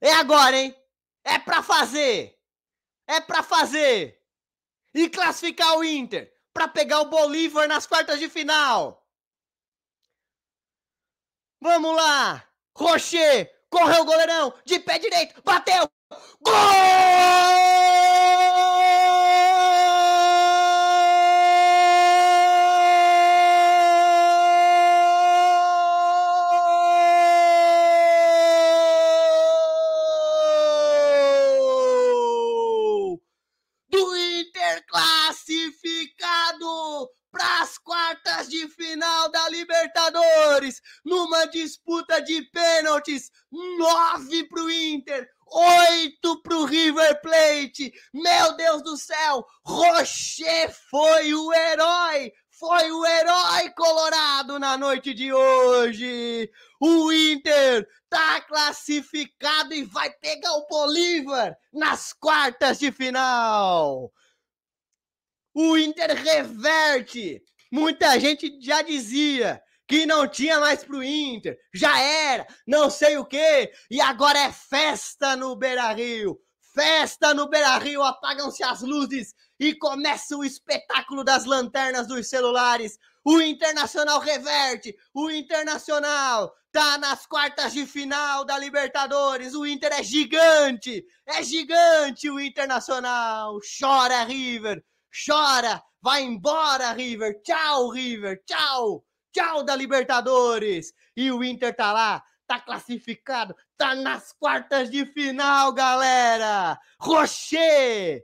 É agora, hein? É pra fazer! É pra fazer! E classificar o Inter pra pegar o Bolívar nas quartas de final! Vamos lá! Rocher! Correu o goleirão! De pé direito! Bateu! Gol! quartas de final da Libertadores, numa disputa de pênaltis, nove para o Inter, oito para o River Plate. Meu Deus do céu, Rocher foi o herói, foi o herói colorado na noite de hoje. O Inter tá classificado e vai pegar o Bolívar nas quartas de final. O Inter reverte Muita gente já dizia que não tinha mais pro Inter, já era, não sei o quê, e agora é festa no Beira-Rio. Festa no Beira-Rio, apagam-se as luzes e começa o espetáculo das lanternas dos celulares. O Internacional reverte, o Internacional tá nas quartas de final da Libertadores. O Inter é gigante, é gigante o Internacional. Chora River, chora, vai embora, River, tchau, River, tchau, tchau da Libertadores. E o Inter tá lá, tá classificado, tá nas quartas de final, galera. Rocher,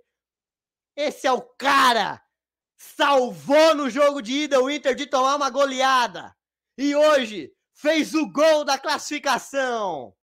esse é o cara, salvou no jogo de ida o Inter de tomar uma goleada. E hoje fez o gol da classificação.